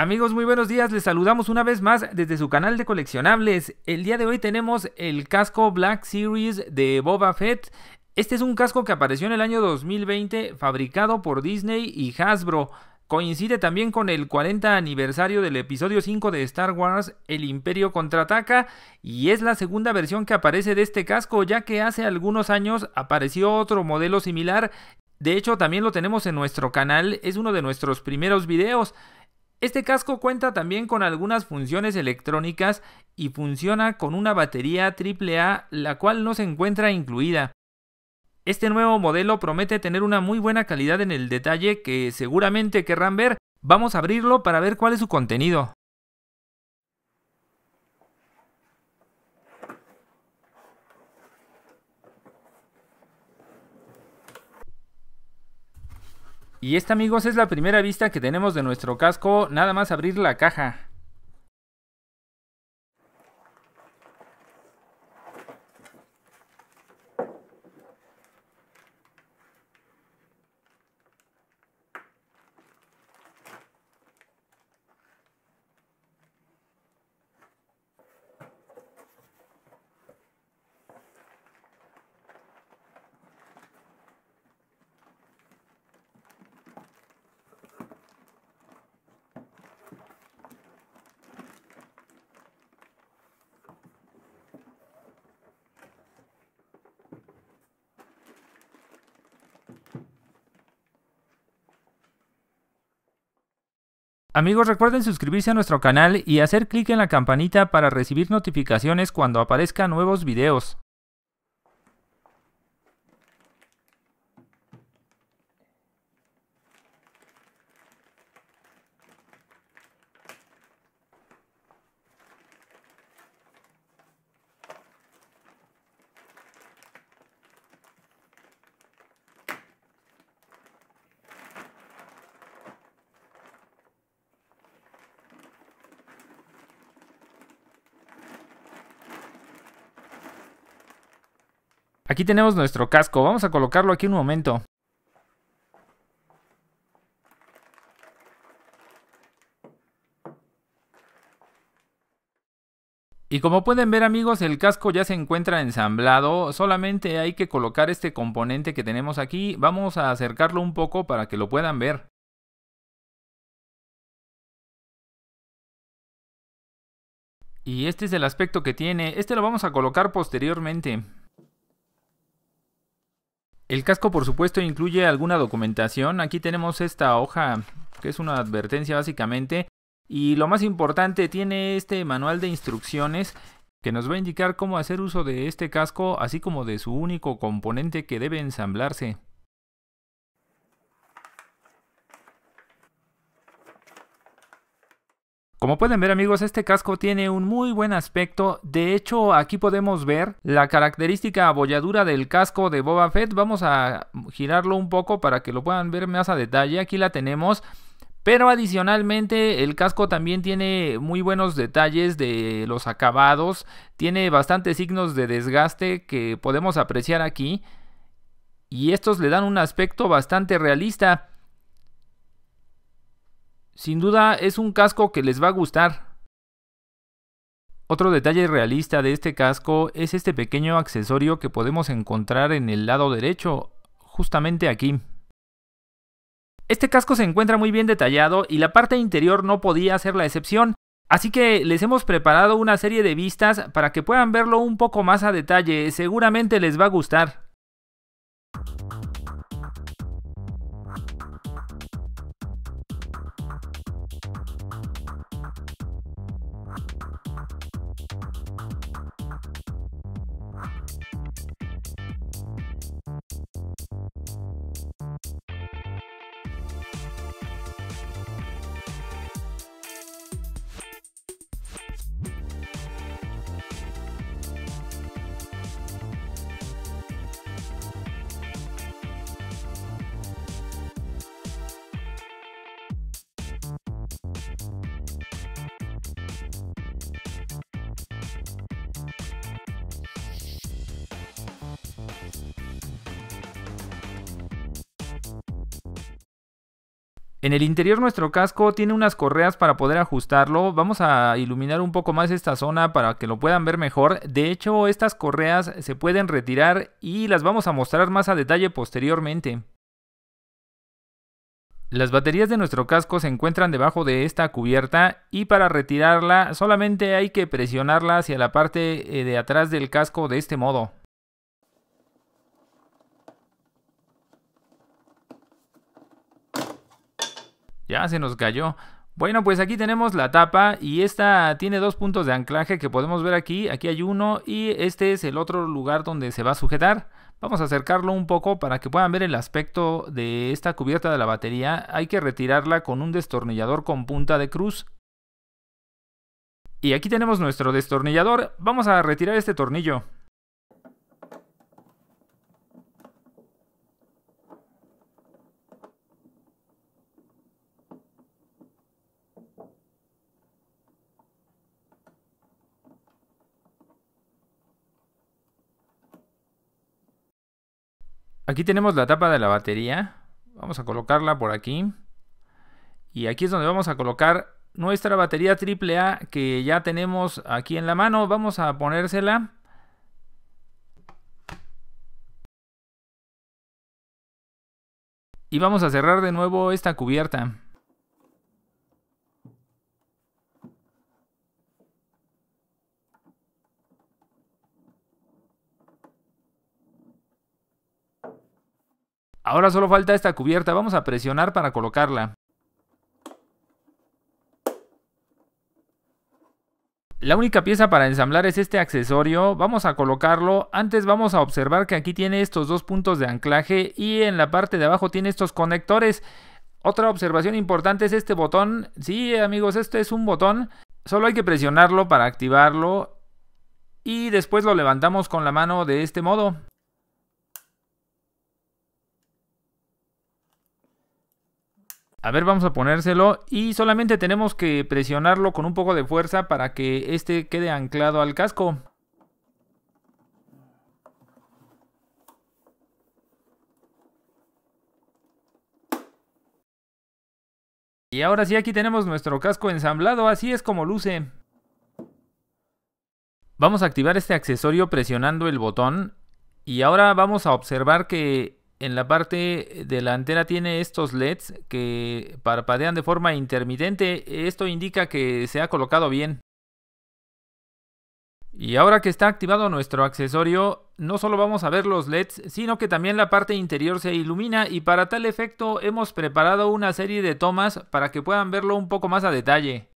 Amigos, muy buenos días. Les saludamos una vez más desde su canal de coleccionables. El día de hoy tenemos el casco Black Series de Boba Fett. Este es un casco que apareció en el año 2020, fabricado por Disney y Hasbro. Coincide también con el 40 aniversario del episodio 5 de Star Wars, El Imperio contraataca, y es la segunda versión que aparece de este casco, ya que hace algunos años apareció otro modelo similar. De hecho, también lo tenemos en nuestro canal, es uno de nuestros primeros videos. Este casco cuenta también con algunas funciones electrónicas y funciona con una batería AAA la cual no se encuentra incluida. Este nuevo modelo promete tener una muy buena calidad en el detalle que seguramente querrán ver. Vamos a abrirlo para ver cuál es su contenido. Y esta amigos es la primera vista que tenemos de nuestro casco, nada más abrir la caja. Amigos, recuerden suscribirse a nuestro canal y hacer clic en la campanita para recibir notificaciones cuando aparezcan nuevos videos. Aquí tenemos nuestro casco. Vamos a colocarlo aquí un momento. Y como pueden ver amigos, el casco ya se encuentra ensamblado, solamente hay que colocar este componente que tenemos aquí, vamos a acercarlo un poco para que lo puedan ver. Y este es el aspecto que tiene, este lo vamos a colocar posteriormente. El casco, por supuesto, incluye alguna documentación. Aquí tenemos esta hoja, que es una advertencia básicamente. Y lo más importante, tiene este manual de instrucciones que nos va a indicar cómo hacer uso de este casco, así como de su único componente que debe ensamblarse. Como pueden ver amigos, este casco tiene un muy buen aspecto, de hecho aquí podemos ver la característica abolladura del casco de Boba Fett, vamos a girarlo un poco para que lo puedan ver más a detalle, aquí la tenemos. Pero adicionalmente el casco también tiene muy buenos detalles de los acabados, tiene bastantes signos de desgaste que podemos apreciar aquí y estos le dan un aspecto bastante realista. Sin duda es un casco que les va a gustar. Otro detalle realista de este casco es este pequeño accesorio que podemos encontrar en el lado derecho, justamente aquí. Este casco se encuentra muy bien detallado y la parte interior no podía ser la excepción, así que les hemos preparado una serie de vistas para que puedan verlo un poco más a detalle, seguramente les va a gustar. En el interior nuestro casco tiene unas correas para poder ajustarlo. Vamos a iluminar un poco más esta zona para que lo puedan ver mejor. De hecho, estas correas se pueden retirar y las vamos a mostrar más a detalle posteriormente. Las baterías de nuestro casco se encuentran debajo de esta cubierta y para retirarla solamente hay que presionarla hacia la parte eh, de atrás del casco de este modo. Ya se nos cayó. Bueno, pues aquí tenemos la tapa y esta tiene dos puntos de anclaje que podemos ver aquí. Aquí hay uno y este es el otro lugar donde se va a sujetar. Vamos a acercarlo un poco para que puedan ver el aspecto de esta cubierta de la batería. Hay que retirarla con un destornillador con punta de cruz. Y aquí tenemos nuestro destornillador. Vamos a retirar este tornillo. Aquí tenemos la tapa de la batería. Vamos a colocarla por aquí. Y aquí es donde vamos a colocar nuestra batería AAA que ya tenemos aquí en la mano. Vamos a ponérsela. Y vamos a cerrar de nuevo esta cubierta. Ahora solo falta esta cubierta, vamos a presionar para colocarla. La única pieza para ensamblar es este accesorio, vamos a colocarlo, antes vamos a observar que aquí tiene estos dos puntos de anclaje y en la parte de abajo tiene estos conectores. Otra observación importante es este botón, sí amigos, este es un botón, solo hay que presionarlo para activarlo y después lo levantamos con la mano de este modo. A ver, vamos a ponérselo y solamente tenemos que presionarlo con un poco de fuerza para que este quede anclado al casco. Y ahora sí, aquí tenemos nuestro casco ensamblado, así es como luce. Vamos a activar este accesorio presionando el botón y ahora vamos a observar que en la parte delantera tiene estos LEDs que parpadean de forma intermitente. Esto indica que se ha colocado bien. Y ahora que está activado nuestro accesorio, no solo vamos a ver los LEDs, sino que también la parte interior se ilumina y para tal efecto hemos preparado una serie de tomas para que puedan verlo un poco más a detalle.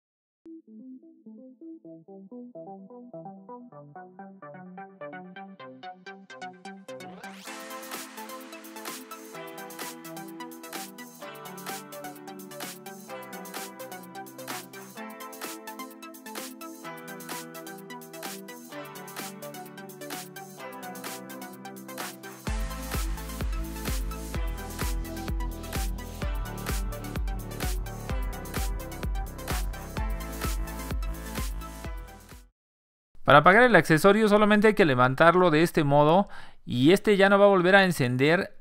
Para apagar el accesorio solamente hay que levantarlo de este modo y este ya no va a volver a encender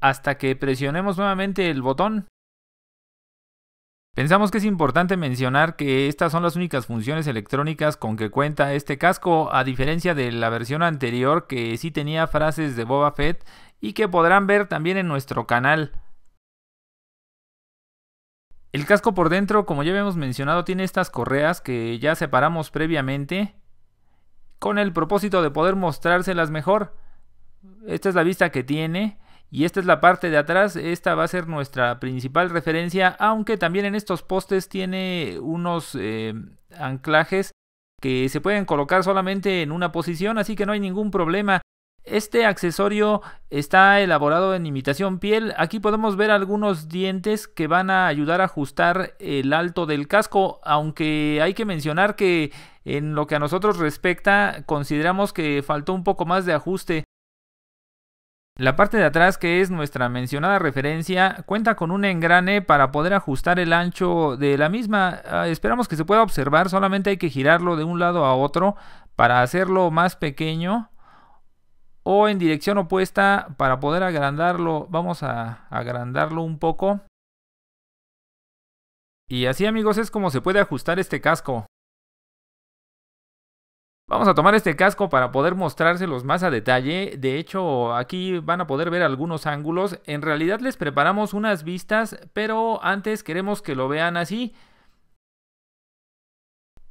hasta que presionemos nuevamente el botón. Pensamos que es importante mencionar que estas son las únicas funciones electrónicas con que cuenta este casco, a diferencia de la versión anterior que sí tenía frases de Boba Fett y que podrán ver también en nuestro canal. El casco por dentro, como ya habíamos mencionado, tiene estas correas que ya separamos previamente con el propósito de poder mostrárselas mejor. Esta es la vista que tiene y esta es la parte de atrás. Esta va a ser nuestra principal referencia, aunque también en estos postes tiene unos eh, anclajes que se pueden colocar solamente en una posición, así que no hay ningún problema. Este accesorio está elaborado en imitación piel. Aquí podemos ver algunos dientes que van a ayudar a ajustar el alto del casco, aunque hay que mencionar que en lo que a nosotros respecta consideramos que faltó un poco más de ajuste. La parte de atrás, que es nuestra mencionada referencia, cuenta con un engrane para poder ajustar el ancho de la misma. Ah, esperamos que se pueda observar, solamente hay que girarlo de un lado a otro para hacerlo más pequeño o en dirección opuesta para poder agrandarlo. Vamos a agrandarlo un poco. Y así amigos es como se puede ajustar este casco. Vamos a tomar este casco para poder mostrárselos más a detalle. De hecho, aquí van a poder ver algunos ángulos. En realidad les preparamos unas vistas, pero antes queremos que lo vean así.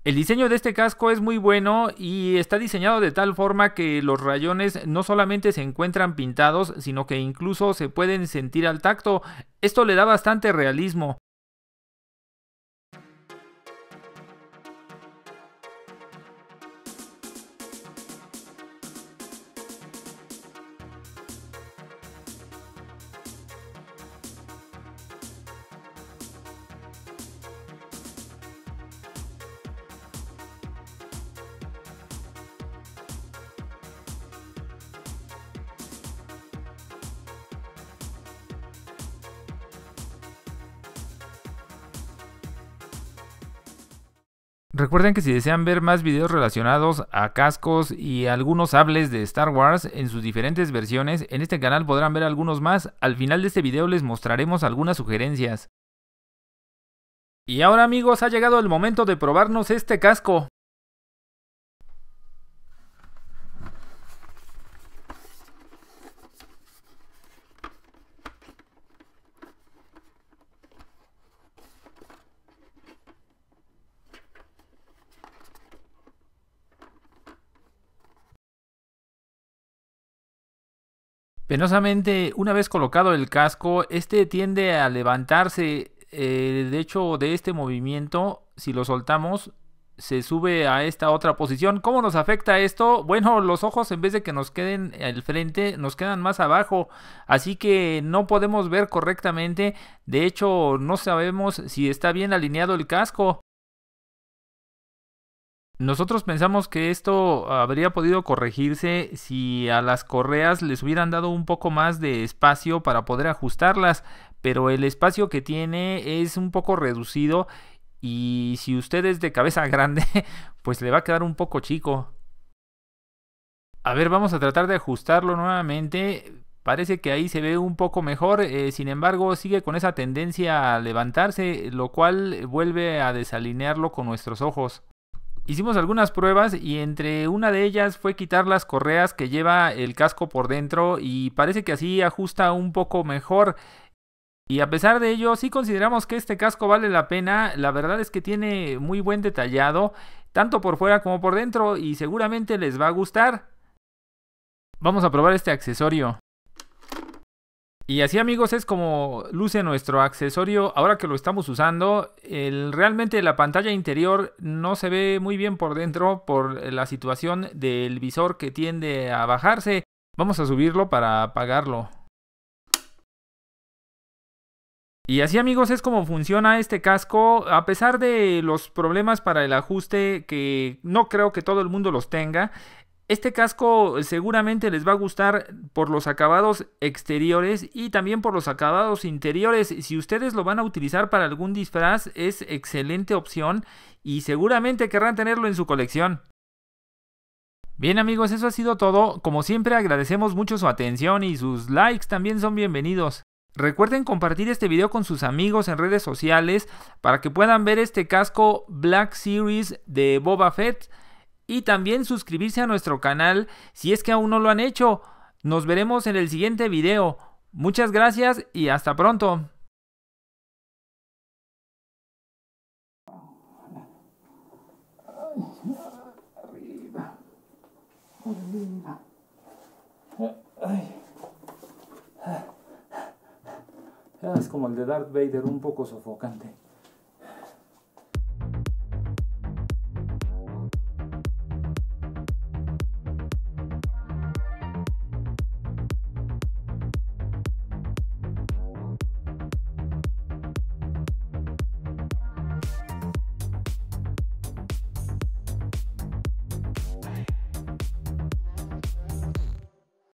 El diseño de este casco es muy bueno y está diseñado de tal forma que los rayones no solamente se encuentran pintados, sino que incluso se pueden sentir al tacto. Esto le da bastante realismo. Recuerden que si desean ver más videos relacionados a cascos y algunos hables de Star Wars en sus diferentes versiones, en este canal podrán ver algunos más. Al final de este video les mostraremos algunas sugerencias. Y ahora amigos, ha llegado el momento de probarnos este casco. Penosamente, una vez colocado el casco, este tiende a levantarse. Eh, de hecho, de este movimiento, si lo soltamos, se sube a esta otra posición. ¿Cómo nos afecta esto? Bueno, los ojos en vez de que nos queden al frente, nos quedan más abajo. Así que no podemos ver correctamente. De hecho, no sabemos si está bien alineado el casco. Nosotros pensamos que esto habría podido corregirse si a las correas les hubieran dado un poco más de espacio para poder ajustarlas, pero el espacio que tiene es un poco reducido y si usted es de cabeza grande, pues le va a quedar un poco chico. A ver, vamos a tratar de ajustarlo nuevamente. Parece que ahí se ve un poco mejor, eh, sin embargo sigue con esa tendencia a levantarse, lo cual vuelve a desalinearlo con nuestros ojos. Hicimos algunas pruebas y entre una de ellas fue quitar las correas que lleva el casco por dentro y parece que así ajusta un poco mejor. Y a pesar de ello, sí consideramos que este casco vale la pena. La verdad es que tiene muy buen detallado, tanto por fuera como por dentro, y seguramente les va a gustar. Vamos a probar este accesorio. Y así amigos es como luce nuestro accesorio ahora que lo estamos usando. El, realmente la pantalla interior no se ve muy bien por dentro por la situación del visor que tiende a bajarse. Vamos a subirlo para apagarlo. Y así amigos es como funciona este casco, a pesar de los problemas para el ajuste que no creo que todo el mundo los tenga, este casco seguramente les va a gustar por los acabados exteriores y también por los acabados interiores. Si ustedes lo van a utilizar para algún disfraz es excelente opción y seguramente querrán tenerlo en su colección. Bien amigos, eso ha sido todo. Como siempre agradecemos mucho su atención y sus likes también son bienvenidos. Recuerden compartir este video con sus amigos en redes sociales para que puedan ver este casco Black Series de Boba Fett y también suscribirse a nuestro canal si es que aún no lo han hecho. Nos veremos en el siguiente video. Muchas gracias y hasta pronto. Es como el de Darth Vader, un poco sofocante.